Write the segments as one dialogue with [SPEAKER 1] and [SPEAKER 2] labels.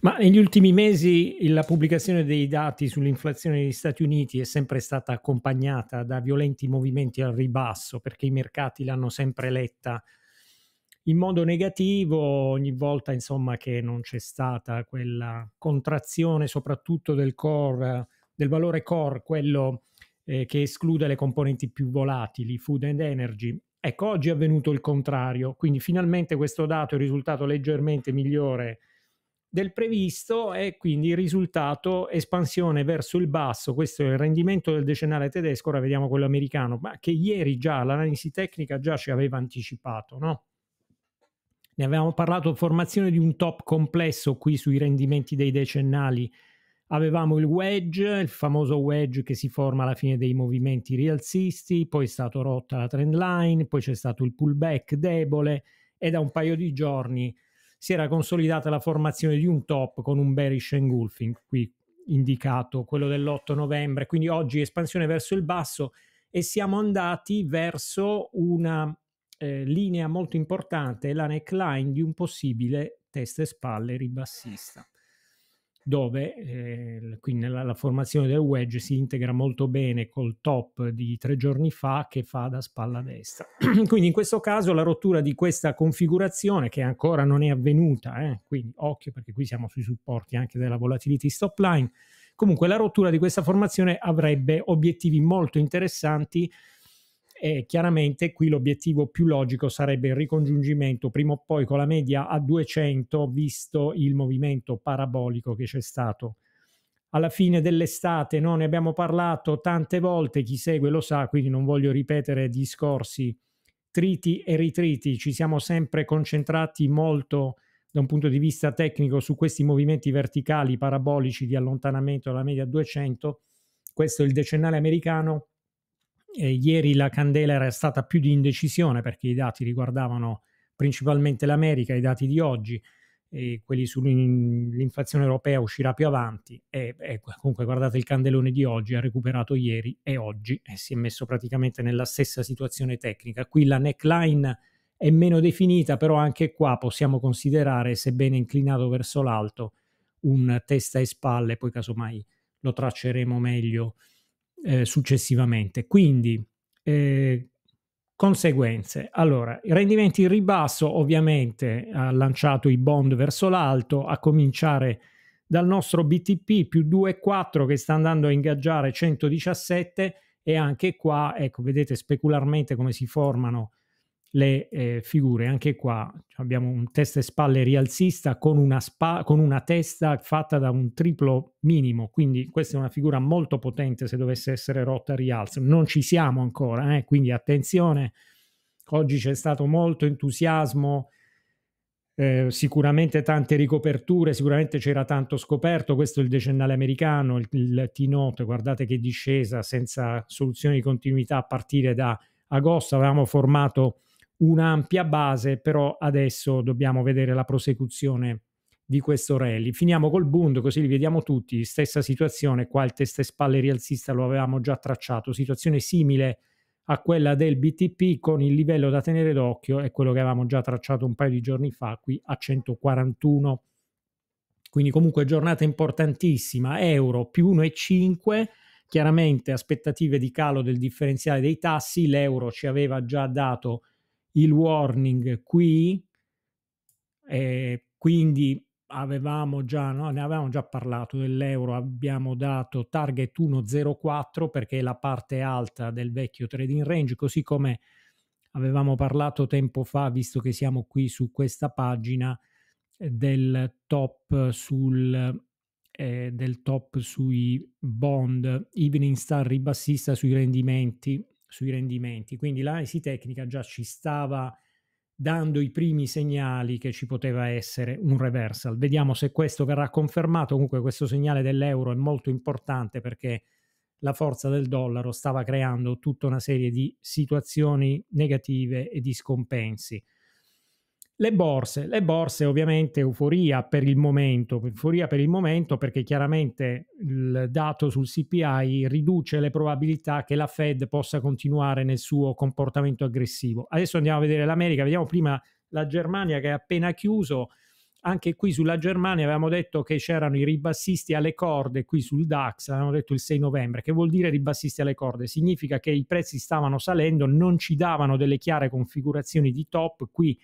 [SPEAKER 1] Ma negli ultimi mesi la pubblicazione dei dati sull'inflazione negli Stati Uniti è sempre stata accompagnata da violenti movimenti al ribasso perché i mercati l'hanno sempre letta in modo negativo ogni volta insomma, che non c'è stata quella contrazione soprattutto del core, del valore core, quello eh, che esclude le componenti più volatili, food and energy. Ecco, oggi è avvenuto il contrario, quindi finalmente questo dato è risultato leggermente migliore del previsto e quindi il risultato espansione verso il basso, questo è il rendimento del decennale tedesco, ora vediamo quello americano, ma che ieri già l'analisi tecnica già ci aveva anticipato, no? Ne avevamo parlato, formazione di un top complesso qui sui rendimenti dei decennali. Avevamo il wedge, il famoso wedge che si forma alla fine dei movimenti rialzisti, poi è stata rotta la trend line, poi c'è stato il pullback debole e da un paio di giorni si era consolidata la formazione di un top con un bearish engulfing, qui indicato, quello dell'8 novembre, quindi oggi espansione verso il basso e siamo andati verso una eh, linea molto importante, la neckline di un possibile testa e spalle ribassista dove eh, qui nella, la formazione del wedge si integra molto bene col top di tre giorni fa che fa da spalla destra. quindi in questo caso la rottura di questa configurazione che ancora non è avvenuta, eh, quindi occhio perché qui siamo sui supporti anche della volatility stop line, comunque la rottura di questa formazione avrebbe obiettivi molto interessanti e chiaramente qui l'obiettivo più logico sarebbe il ricongiungimento prima o poi con la media a 200 visto il movimento parabolico che c'è stato alla fine dell'estate, no? ne abbiamo parlato tante volte, chi segue lo sa, quindi non voglio ripetere discorsi triti e ritriti, ci siamo sempre concentrati molto da un punto di vista tecnico su questi movimenti verticali parabolici di allontanamento dalla media 200, questo è il decennale americano, eh, ieri la candela era stata più di indecisione perché i dati riguardavano principalmente l'America, i dati di oggi, eh, quelli sull'inflazione europea uscirà più avanti e, e, ecco, comunque guardate il candelone di oggi, ha recuperato ieri e oggi e si è messo praticamente nella stessa situazione tecnica. Qui la neckline è meno definita, però anche qua possiamo considerare, sebbene inclinato verso l'alto, un testa e spalle, poi casomai lo tracceremo meglio eh, successivamente. Quindi, eh, conseguenze. Allora, i rendimenti in ribasso ovviamente ha lanciato i bond verso l'alto, a cominciare dal nostro BTP più 2,4 che sta andando a ingaggiare 117 e anche qua, ecco, vedete specularmente come si formano le eh, figure. Anche qua cioè, abbiamo un testa e spalle rialzista con una, spa, con una testa fatta da un triplo minimo, quindi questa è una figura molto potente se dovesse essere rotta a rialzo. Non ci siamo ancora, eh? quindi attenzione, oggi c'è stato molto entusiasmo. Eh, sicuramente tante ricoperture, sicuramente c'era tanto scoperto. Questo è il decennale americano, il, il T-Note. Guardate che discesa senza soluzioni di continuità a partire da agosto. Avevamo formato un'ampia base, però adesso dobbiamo vedere la prosecuzione di questo rally. Finiamo col Bund, così li vediamo tutti. Stessa situazione, qua il testa e spalle rialzista lo avevamo già tracciato, situazione simile a quella del BTP con il livello da tenere d'occhio e quello che avevamo già tracciato un paio di giorni fa qui a 141. Quindi comunque giornata importantissima, euro più 1,5, chiaramente aspettative di calo del differenziale dei tassi, l'euro ci aveva già dato il warning qui, eh, quindi avevamo già, no? ne avevamo già parlato dell'euro, abbiamo dato target 1,04 perché è la parte alta del vecchio trading range, così come avevamo parlato tempo fa, visto che siamo qui su questa pagina, eh, del top, sul, eh, del top sui bond, Evening Star ribassista sui rendimenti sui rendimenti. Quindi l'analisi tecnica già ci stava dando i primi segnali che ci poteva essere un reversal. Vediamo se questo verrà confermato. Comunque questo segnale dell'euro è molto importante perché la forza del dollaro stava creando tutta una serie di situazioni negative e di scompensi. Le borse, le borse ovviamente euforia per il momento, euforia per il momento perché chiaramente il dato sul CPI riduce le probabilità che la Fed possa continuare nel suo comportamento aggressivo. Adesso andiamo a vedere l'America, vediamo prima la Germania che è appena chiuso, anche qui sulla Germania avevamo detto che c'erano i ribassisti alle corde qui sul DAX, avevamo detto il 6 novembre, che vuol dire ribassisti alle corde? Significa che i prezzi stavano salendo, non ci davano delle chiare configurazioni di top qui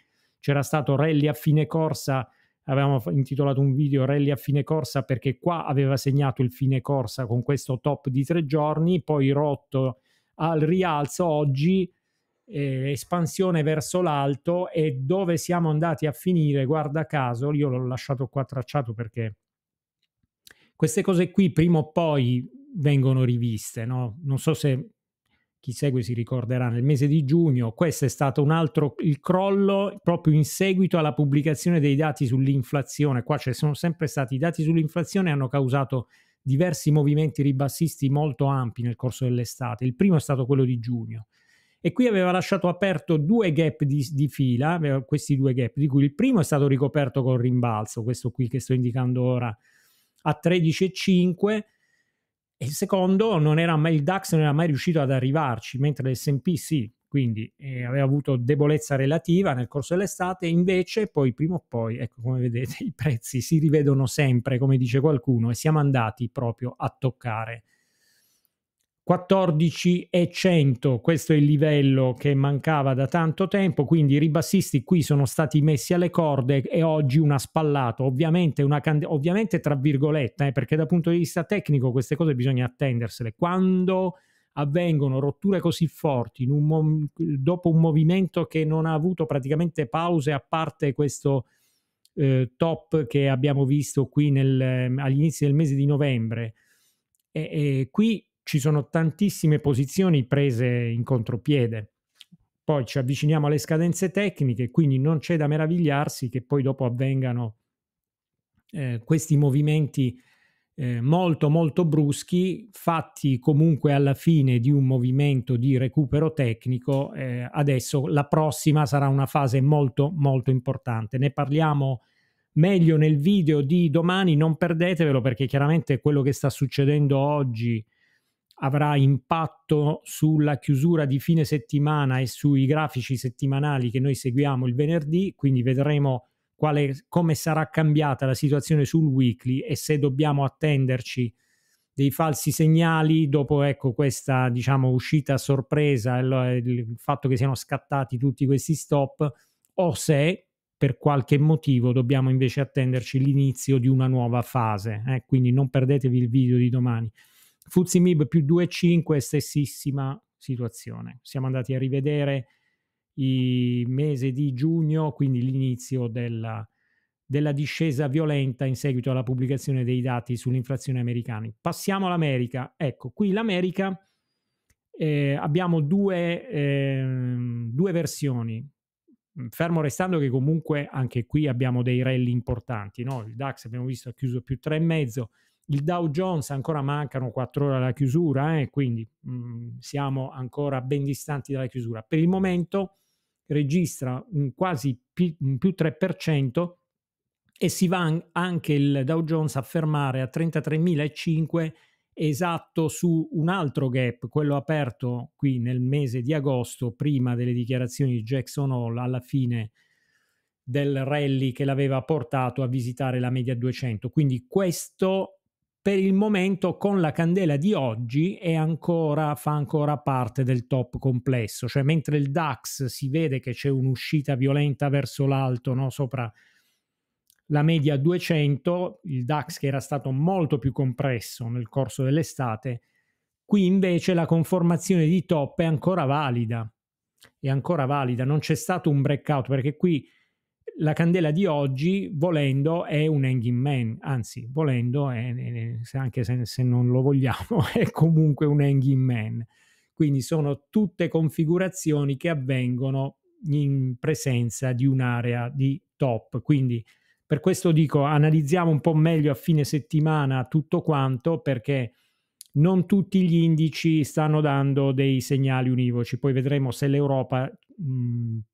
[SPEAKER 1] c'era stato rally a fine corsa, avevamo intitolato un video rally a fine corsa perché qua aveva segnato il fine corsa con questo top di tre giorni, poi rotto al rialzo oggi, eh, espansione verso l'alto e dove siamo andati a finire, guarda caso, io l'ho lasciato qua tracciato perché queste cose qui prima o poi vengono riviste, no? non so se chi segue si ricorderà nel mese di giugno, questo è stato un altro il crollo proprio in seguito alla pubblicazione dei dati sull'inflazione. Qua ci sono sempre stati i dati sull'inflazione hanno causato diversi movimenti ribassisti molto ampi nel corso dell'estate. Il primo è stato quello di giugno e qui aveva lasciato aperto due gap di, di fila, questi due gap, di cui il primo è stato ricoperto col rimbalzo, questo qui che sto indicando ora a 13,5 e il secondo non era mai, il DAX non era mai riuscito ad arrivarci, mentre l'SP sì, quindi eh, aveva avuto debolezza relativa nel corso dell'estate, invece poi prima o poi, ecco come vedete, i prezzi si rivedono sempre, come dice qualcuno, e siamo andati proprio a toccare 14 e 100, questo è il livello che mancava da tanto tempo, quindi i ribassisti qui sono stati messi alle corde e oggi una spallata, ovviamente, una can- ovviamente tra virgolette, eh, perché dal punto di vista tecnico queste cose bisogna attendersele. Quando avvengono rotture così forti un mov- dopo un movimento che non ha avuto praticamente pause a parte questo eh, top che abbiamo visto qui nel, eh, all'inizio del mese di novembre, e, e qui ci sono tantissime posizioni prese in contropiede. Poi ci avviciniamo alle scadenze tecniche, quindi non c'è da meravigliarsi che poi dopo avvengano eh, questi movimenti eh, molto molto bruschi, fatti comunque alla fine di un movimento di recupero tecnico. Eh, adesso la prossima sarà una fase molto molto importante. Ne parliamo meglio nel video di domani, non perdetevelo perché chiaramente quello che sta succedendo oggi avrà impatto sulla chiusura di fine settimana e sui grafici settimanali che noi seguiamo il venerdì, quindi vedremo quale, come sarà cambiata la situazione sul weekly e se dobbiamo attenderci dei falsi segnali dopo ecco, questa diciamo, uscita a sorpresa, il, il fatto che siano scattati tutti questi stop, o se per qualche motivo dobbiamo invece attenderci l'inizio di una nuova fase. Eh? Quindi non perdetevi il video di domani. Fuzzi Mib più 2,5, stessissima situazione. Siamo andati a rivedere il mese di giugno, quindi l'inizio della, della discesa violenta in seguito alla pubblicazione dei dati sull'inflazione americana. Passiamo all'America. Ecco, qui l'America eh, abbiamo due, eh, due versioni. Fermo restando che comunque anche qui abbiamo dei rally importanti. No? Il DAX abbiamo visto ha chiuso più 3,5 il Dow Jones ancora mancano 4 ore alla chiusura, eh, quindi mh, mm, siamo ancora ben distanti dalla chiusura. Per il momento registra un quasi pi- un più 3% e si va anche il Dow Jones a fermare a 33.005 esatto su un altro gap, quello aperto qui nel mese di agosto, prima delle dichiarazioni di Jackson Hole alla fine del rally che l'aveva portato a visitare la media 200. Quindi questo per il momento con la candela di oggi ancora, fa ancora parte del top complesso, cioè mentre il DAX si vede che c'è un'uscita violenta verso l'alto, no? sopra la media 200, il DAX che era stato molto più compresso nel corso dell'estate, qui invece la conformazione di top è ancora valida, è ancora valida, non c'è stato un breakout perché qui la candela di oggi, volendo, è un hanging man, anzi, volendo, è, è, anche se, se, non lo vogliamo, è comunque un hanging man. Quindi sono tutte configurazioni che avvengono in presenza di un'area di top. Quindi per questo dico, analizziamo un po' meglio a fine settimana tutto quanto perché non tutti gli indici stanno dando dei segnali univoci. Poi vedremo se l'Europa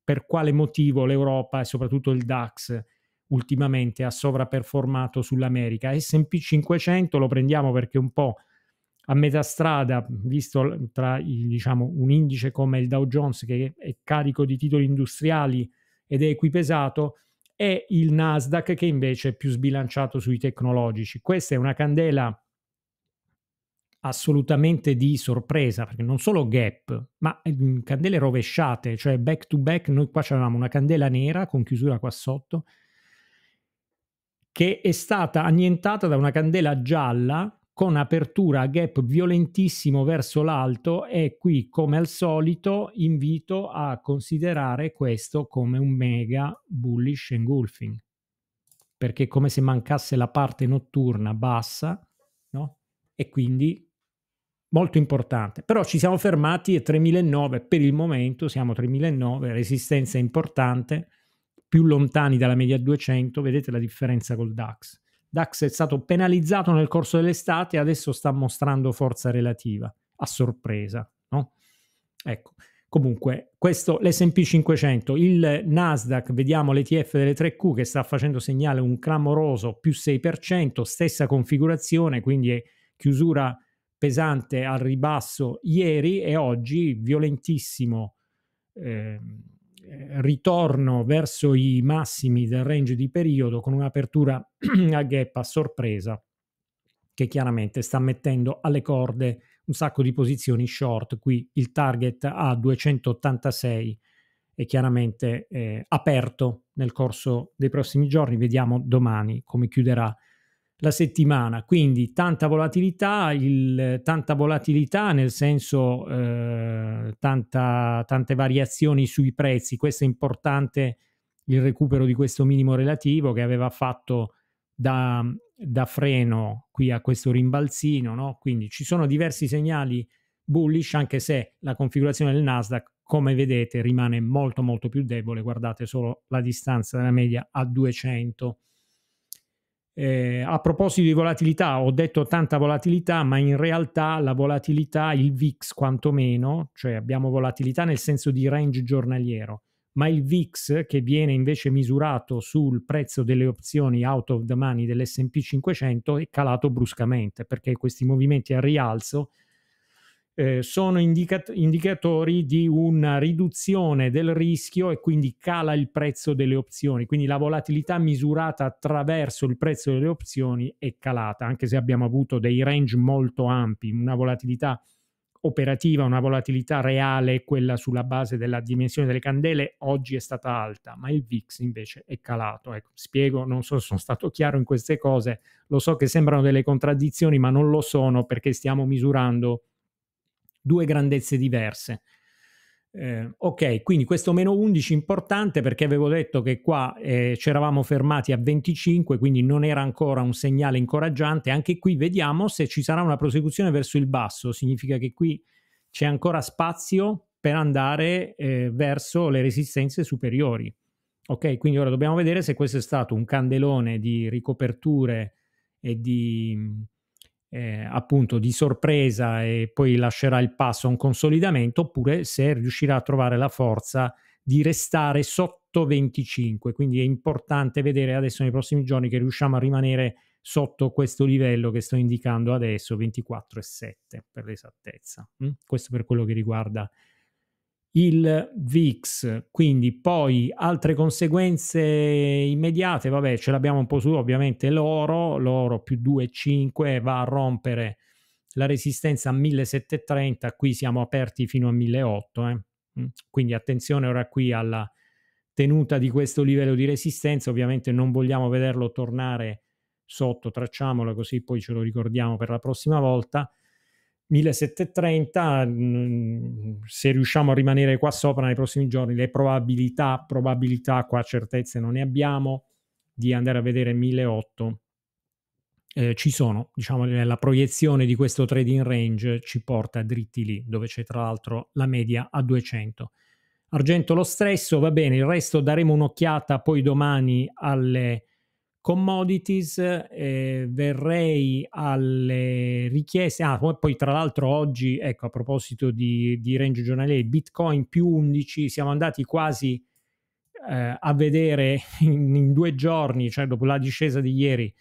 [SPEAKER 1] per quale motivo l'Europa e soprattutto il DAX ultimamente ha sovraperformato sull'America. SP 500 lo prendiamo perché un po' a metà strada, visto tra diciamo, un indice come il Dow Jones che è carico di titoli industriali ed è equipesato, e il Nasdaq che invece è più sbilanciato sui tecnologici. Questa è una candela assolutamente di sorpresa, perché non solo gap, ma mm, candele rovesciate, cioè back to back, noi qua avevamo una candela nera con chiusura qua sotto, che è stata annientata da una candela gialla con apertura a gap violentissimo verso l'alto e qui come al solito invito a considerare questo come un mega bullish engulfing perché come se mancasse la parte notturna bassa no? e quindi molto importante. Però ci siamo fermati a 3.009 per il momento, siamo a 3.009, resistenza importante, più lontani dalla media 200, vedete la differenza col DAX. DAX è stato penalizzato nel corso dell'estate e adesso sta mostrando forza relativa, a sorpresa. No? Ecco, comunque, questo l'S&P 500, il Nasdaq, vediamo l'ETF delle 3Q che sta facendo segnale un clamoroso più 6%, stessa configurazione, quindi è chiusura pesante al ribasso ieri e oggi violentissimo ehm, eh, ritorno verso i massimi del range di periodo con un'apertura a gap a sorpresa che chiaramente sta mettendo alle corde un sacco di posizioni short. Qui il target a 286 è chiaramente eh, aperto nel corso dei prossimi giorni. Vediamo domani come chiuderà la settimana, quindi tanta volatilità, il, tanta volatilità nel senso eh, tanta, tante variazioni sui prezzi, questo è importante il recupero di questo minimo relativo che aveva fatto da, da freno qui a questo rimbalzino, no? quindi ci sono diversi segnali bullish anche se la configurazione del Nasdaq come vedete rimane molto molto più debole, guardate solo la distanza della media a 200 eh, a proposito di volatilità, ho detto tanta volatilità, ma in realtà la volatilità, il VIX quantomeno, cioè abbiamo volatilità nel senso di range giornaliero, ma il VIX che viene invece misurato sul prezzo delle opzioni out of the money dell'SP 500 è calato bruscamente perché questi movimenti a rialzo eh, sono indicat- indicatori di una riduzione del rischio e quindi cala il prezzo delle opzioni. Quindi la volatilità misurata attraverso il prezzo delle opzioni è calata, anche se abbiamo avuto dei range molto ampi, una volatilità operativa, una volatilità reale, quella sulla base della dimensione delle candele, oggi è stata alta, ma il VIX invece è calato. Ecco, spiego, non so se sono stato chiaro in queste cose, lo so che sembrano delle contraddizioni, ma non lo sono perché stiamo misurando due grandezze diverse. Eh, ok, quindi questo meno 11 è importante perché avevo detto che qua eh, ci eravamo fermati a 25, quindi non era ancora un segnale incoraggiante. Anche qui vediamo se ci sarà una prosecuzione verso il basso, significa che qui c'è ancora spazio per andare eh, verso le resistenze superiori. Ok, quindi ora dobbiamo vedere se questo è stato un candelone di ricoperture e di eh, appunto di sorpresa e poi lascerà il passo a un consolidamento oppure se riuscirà a trovare la forza di restare sotto 25 quindi è importante vedere adesso nei prossimi giorni che riusciamo a rimanere sotto questo livello che sto indicando adesso 24,7 per l'esattezza mm? questo per quello che riguarda il VIX, quindi poi altre conseguenze immediate, vabbè ce l'abbiamo un po' su ovviamente l'oro, l'oro più 2,5 va a rompere la resistenza a 1730, qui siamo aperti fino a 1800, eh. Mm. quindi attenzione ora qui alla tenuta di questo livello di resistenza, ovviamente non vogliamo vederlo tornare sotto, tracciamolo così poi ce lo ricordiamo per la prossima volta, 1730, mm, se riusciamo a rimanere qua sopra nei prossimi giorni, le probabilità, probabilità, qua certezze non ne abbiamo, di andare a vedere 1800. Eh, ci sono, diciamo, la proiezione di questo trading range ci porta dritti lì, dove c'è tra l'altro la media a 200. Argento lo stesso, va bene, il resto daremo un'occhiata poi domani alle commodities, eh, verrei alle richieste, ah poi tra l'altro oggi, ecco a proposito di, di range giornalieri, Bitcoin più 11, siamo andati quasi eh, a vedere in, in, due giorni, cioè dopo la discesa di ieri,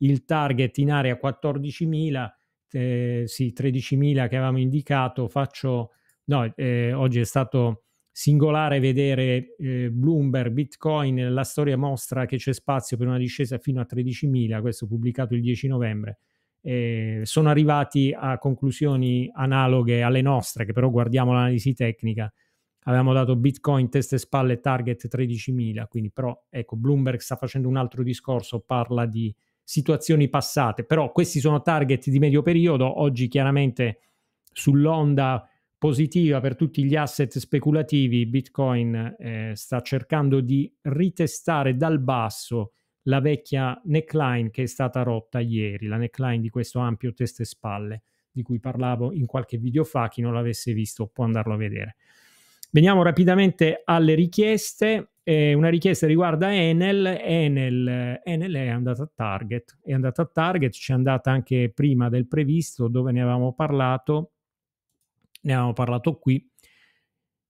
[SPEAKER 1] il target in area 14.000, eh, sì 13.000 che avevamo indicato, faccio, no eh, oggi è stato singolare vedere eh, Bloomberg, Bitcoin, la storia mostra che c'è spazio per una discesa fino a 13.000, questo pubblicato il 10 novembre. Eh, sono arrivati a conclusioni analoghe alle nostre, che però guardiamo l'analisi tecnica. Avevamo dato Bitcoin test e spalle target 13.000, quindi però ecco Bloomberg sta facendo un altro discorso, parla di situazioni passate, però questi sono target di medio periodo, oggi chiaramente sull'onda positiva per tutti gli asset speculativi, Bitcoin eh, sta cercando di ritestare dal basso la vecchia neckline che è stata rotta ieri, la neckline di questo ampio testa e spalle di cui parlavo in qualche video fa, chi non l'avesse visto può andarlo a vedere. Veniamo rapidamente alle richieste, eh, una richiesta riguarda Enel. Enel, eh, Enel è andata a target, è andata a target, ci è andata anche prima del previsto dove ne avevamo parlato, ne abbiamo parlato qui,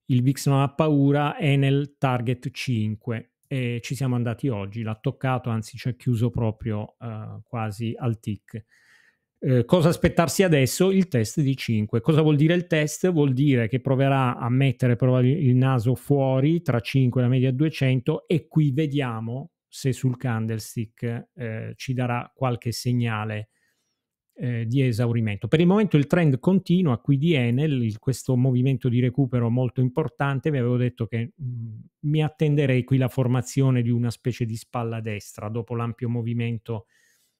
[SPEAKER 1] il VIX non ha paura, è nel target 5 e ci siamo andati oggi, l'ha toccato, anzi ci ha chiuso proprio uh, quasi al tick. Eh, cosa aspettarsi adesso? Il test di 5. Cosa vuol dire il test? Vuol dire che proverà a mettere il naso fuori tra 5 e la media 200 e qui vediamo se sul candlestick eh, ci darà qualche segnale eh, di esaurimento. Per il momento il trend continua qui di Enel, questo movimento di recupero molto importante, vi avevo detto che mh, mm, mi attenderei qui la formazione di una specie di spalla destra dopo l'ampio movimento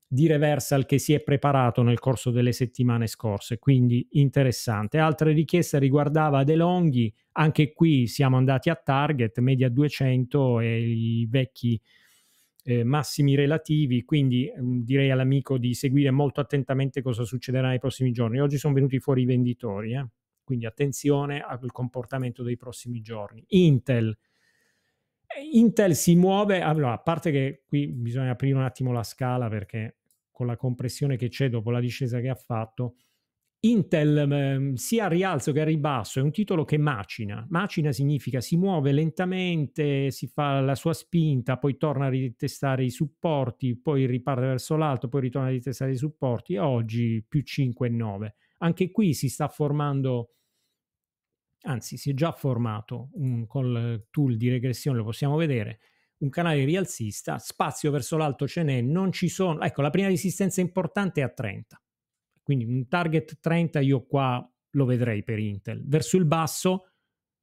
[SPEAKER 1] di reversal che si è preparato nel corso delle settimane scorse, quindi interessante. Altra richiesta riguardava De Longhi, anche qui siamo andati a target, media 200 e i vecchi eh, massimi relativi, quindi mh, mm, direi all'amico di seguire molto attentamente cosa succederà nei prossimi giorni. Oggi sono venuti fuori i venditori, eh? quindi attenzione al comportamento dei prossimi giorni. Intel. Eh, Intel si muove, allora, a parte che qui bisogna aprire un attimo la scala perché con la compressione che c'è dopo la discesa che ha fatto, Intel ehm, sia a rialzo che a ribasso è un titolo che macina. Macina significa si muove lentamente, si fa la sua spinta, poi torna a ritestare i supporti, poi riparte verso l'alto, poi ritorna a ritestare i supporti e oggi più 5,9. Anche qui si sta formando, anzi si è già formato un, col tool di regressione, lo possiamo vedere, un canale rialzista, spazio verso l'alto ce n'è, non ci sono, ecco la prima resistenza importante è a 30 quindi un target 30 io qua lo vedrei per Intel. Verso il basso,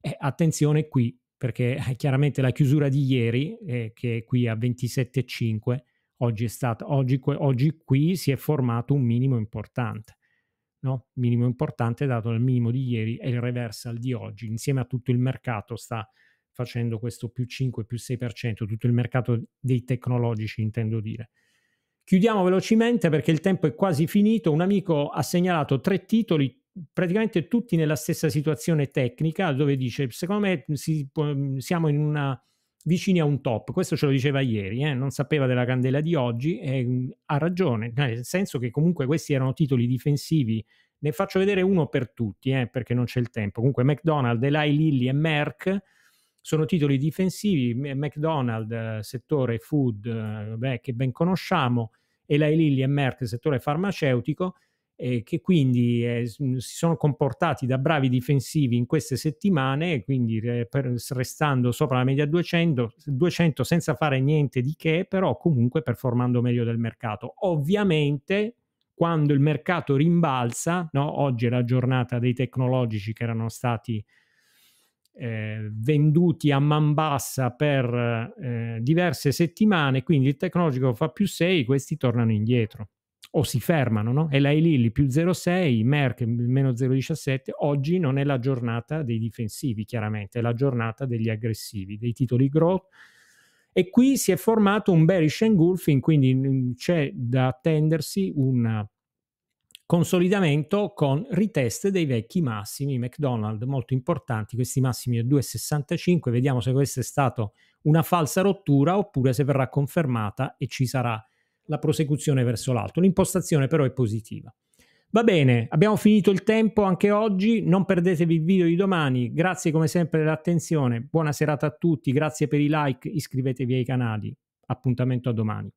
[SPEAKER 1] eh, attenzione qui, perché eh, chiaramente la chiusura di ieri, eh, che è qui a 27,5, oggi, è stata, oggi, oggi qui si è formato un minimo importante. No? Minimo importante dato dal minimo di ieri e il reversal di oggi, insieme a tutto il mercato sta facendo questo più 5, più 6%, tutto il mercato dei tecnologici intendo dire. Chiudiamo velocemente perché il tempo è quasi finito. Un amico ha segnalato tre titoli, praticamente tutti nella stessa situazione tecnica, dove dice: Secondo me si, siamo in una vicini a un top. Questo ce lo diceva ieri, eh? non sapeva della candela di oggi e mm, ha ragione, nel senso che comunque questi erano titoli difensivi. Ne faccio vedere uno per tutti, eh, perché non c'è il tempo. Comunque McDonald's, Eli Lilly e Merck sono titoli difensivi, McDonald's, settore food, beh, che ben conosciamo, e la Lilly e Merck, settore farmaceutico, eh, che quindi eh, si sono comportati da bravi difensivi in queste settimane, quindi eh, restando sopra la media 200, 200 senza fare niente di che, però comunque performando meglio del mercato. Ovviamente quando il mercato rimbalza, no? oggi è la giornata dei tecnologici che erano stati eh, venduti a man bassa per eh, diverse settimane, quindi il tecnologico fa più 6, questi tornano indietro o si fermano, no? E la Lilly più 0,6, Merck meno 0,17, oggi non è la giornata dei difensivi, chiaramente, è la giornata degli aggressivi, dei titoli growth. E qui si è formato un bearish engulfing, quindi mm, c'è da attendersi una consolidamento con ritest dei vecchi massimi McDonald's, molto importanti, questi massimi del 2,65, vediamo se questa è stata una falsa rottura oppure se verrà confermata e ci sarà la prosecuzione verso l'alto. L'impostazione però è positiva. Va bene, abbiamo finito il tempo anche oggi, non perdetevi il video di domani, grazie come sempre dell'attenzione, buona serata a tutti, grazie per i like, iscrivetevi ai canali, appuntamento a domani.